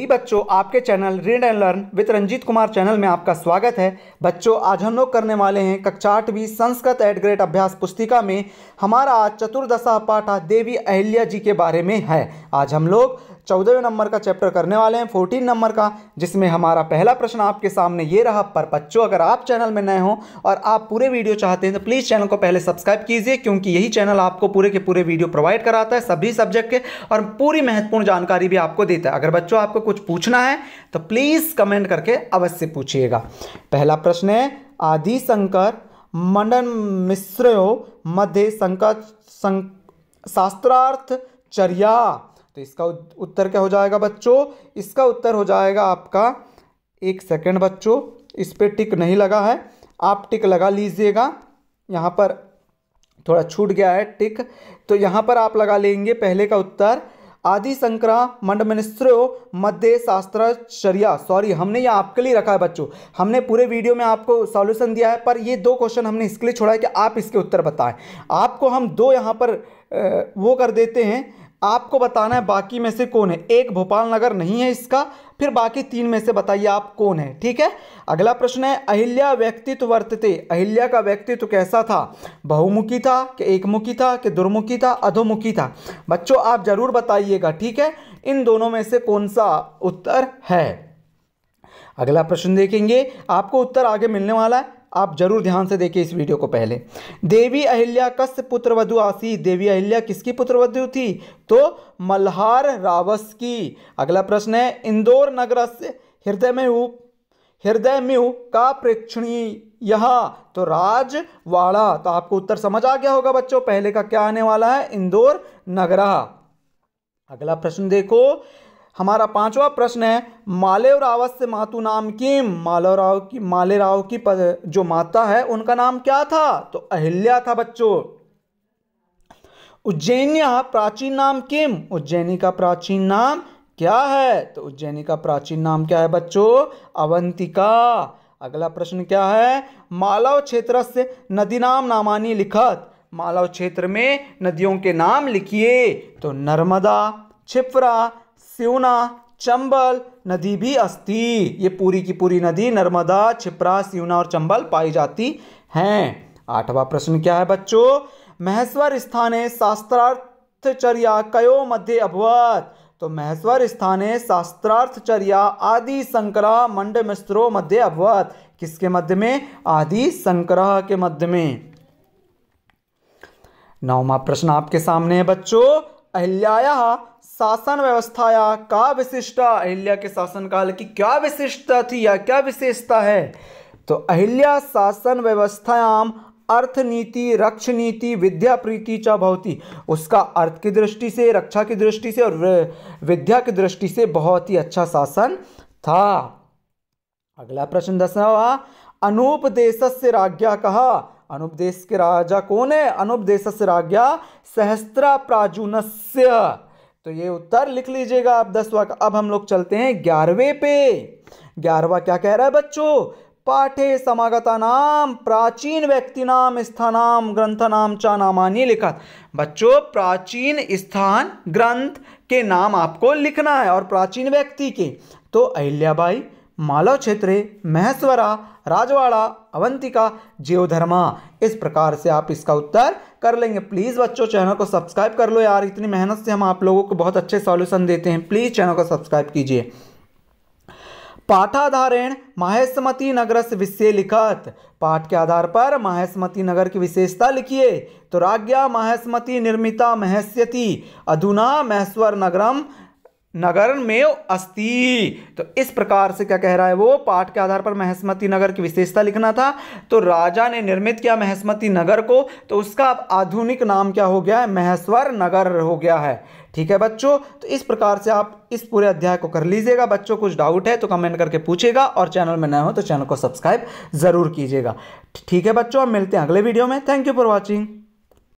जी बच्चों आपके channel read and learn with Ranjit Kumar channel में आपका स्वागत है बच्चों आज हम लोग करने वाले हैं कक्षा आठवीं संस्कृत एट ग्रेड अभ्यास पुस्तिका में हमारा आज चतुर्दशा पाठ देवी अहिल्या जी के बारे में है आज हम लोग चौदहवें नंबर का चैप्टर करने वाले हैं फोर्टीन नंबर का जिसमें हमारा पहला प्रश्न आपके सामने ये रहा पर बच्चों अगर आप चैनल में नए हों और आप पूरे वीडियो चाहते हैं तो प्लीज़ चैनल को पहले सब्सक्राइब कीजिए क्योंकि यही चैनल आपको पूरे के पूरे वीडियो प्रोवाइड कराता है सभी सब्जेक्ट के और पूरी महत्वपूर्ण जानकारी भी आपको देता है अगर बच्चों आपको कुछ पूछना है तो प्लीज़ कमेंट करके अवश्य पूछिएगा पहला प्रश्न है आदि शंकर मंडन मिश्रो मध्य शंकर शास्त्रार्थ चर्या तो इसका उत्तर क्या हो जाएगा बच्चों इसका उत्तर हो जाएगा आपका एक सेकंड बच्चों इस पर टिक नहीं लगा है आप टिक लगा लीजिएगा यहाँ पर थोड़ा छूट गया है टिक तो यहाँ पर आप लगा लेंगे पहले का उत्तर आदि शंकरा मंडमनिस्त्रो मध्य शास्त्राचर्या सॉरी हमने ये आपके लिए रखा है बच्चों हमने पूरे वीडियो में आपको सॉल्यूशन दिया है पर ये दो क्वेश्चन हमने इसके लिए छोड़ा है कि आप इसके उत्तर बताएं आपको हम दो यहाँ पर वो कर देते हैं आपको बताना है बाकी में से कौन है एक भोपाल नगर नहीं है इसका फिर बाकी तीन में से बताइए आप कौन है ठीक है अगला प्रश्न है अहिल्या व्यक्तित्व वर्तते अहिल्या का व्यक्तित्व कैसा था बहुमुखी था कि एकमुखी था कि दुर्मुखी था अधोमुखी था बच्चों आप जरूर बताइएगा ठीक है इन दोनों में से कौन सा उत्तर है अगला प्रश्न देखेंगे आपको उत्तर आगे मिलने वाला है आप जरूर ध्यान से देखिए इस वीडियो को पहले देवी अहिल्या पुत्र वधु आसी देवी अहिल्या किसकी वधु थी तो मल्हार रावस की अगला प्रश्न है इंदौर नगर से हृदय में हृदय म्यू का प्रेक्षणी यह तो राजवाड़ा तो आपको उत्तर समझ आ गया होगा बच्चों पहले का क्या आने वाला है इंदौर नगरा अगला प्रश्न देखो हमारा पांचवा प्रश्न है मालेव राव से मातु नाम की मालव राव की माले राव की जो माता है उनका नाम क्या था तो अहिल्या था बच्चों उज्जैनिया प्राचीन नाम किम उज्जैनी का प्राचीन नाम क्या है तो उज्जैनी का प्राचीन नाम क्या है बच्चों अवंतिका अगला प्रश्न क्या है मालव क्षेत्र से नदी नाम नामानी लिखत मालव क्षेत्र में नदियों के नाम लिखिए तो नर्मदा छिप्रा सिवना चंबल नदी भी अस्थि ये पूरी की पूरी नदी नर्मदा छिप्रा सिवना और चंबल पाई जाती हैं आठवां प्रश्न क्या है बच्चों महेश्वर स्थान शास्त्रार्थचर्या कयो मध्य अभवत तो महेश्वर स्थान शास्त्रार्थचर्या आदि संक्रह मंड मिश्रो मध्य अभवत किसके मध्य में आदि संक्रह के मध्य में नौवा प्रश्न आपके सामने है बच्चों अहिल्या शासन व्यवस्थाया का विशिष्टा अहिल्या के शासनकाल की क्या विशिष्टता थी या क्या विशेषता है तो अहिल्या शासन व्यवस्थायाम अर्थ नीति रक्ष नीति विद्या प्रीति च भवती उसका अर्थ की दृष्टि से रक्षा की दृष्टि से और विद्या की दृष्टि से बहुत ही अच्छा शासन था अगला प्रश्न दसवा अनूपदेश से राज्ञा कहा अनुपदेश के राजा कौन है अनुपदेश राजा सहस्त्रा प्राजुन तो ये उत्तर लिख लीजिएगा आप दसवा का अब हम लोग चलते हैं ग्यारहवें पे ग्यारहवा क्या कह रहा है बच्चों पाठे समागता नाम प्राचीन व्यक्ति नाम स्थान ग्रंथ नाम चा नामानी लिखा बच्चों प्राचीन स्थान ग्रंथ के नाम आपको लिखना है और प्राचीन व्यक्ति के तो अहिल्याबाई मालव क्षेत्रे महेश्वरा राजवाड़ा अवंतिका जीवधर्मा इस प्रकार से आप इसका उत्तर कर लेंगे प्लीज़ बच्चों चैनल को सब्सक्राइब कर लो यार इतनी मेहनत से हम आप लोगों को बहुत अच्छे सॉल्यूशन देते हैं प्लीज़ चैनल को सब्सक्राइब कीजिए पाठाधारेण माहेशमती नगर से विषय लिखत पाठ के आधार पर माहेशमती नगर की विशेषता लिखिए तो राज्ञा माहेशमती निर्मिता महेश्यति अधुना महेश्वर नगरम नगर में अस्थि तो इस प्रकार से क्या कह रहा है वो पाठ के आधार पर महस्मती नगर की विशेषता लिखना था तो राजा ने निर्मित किया महस्मती नगर को तो उसका अब आधुनिक नाम क्या हो गया है महेश्वर नगर हो गया है ठीक है बच्चों तो इस प्रकार से आप इस पूरे अध्याय को कर लीजिएगा बच्चों कुछ डाउट है तो कमेंट करके पूछेगा और चैनल में नए हो तो चैनल को सब्सक्राइब ज़रूर कीजिएगा ठीक है बच्चों अब मिलते हैं अगले वीडियो में थैंक यू फॉर वॉचिंग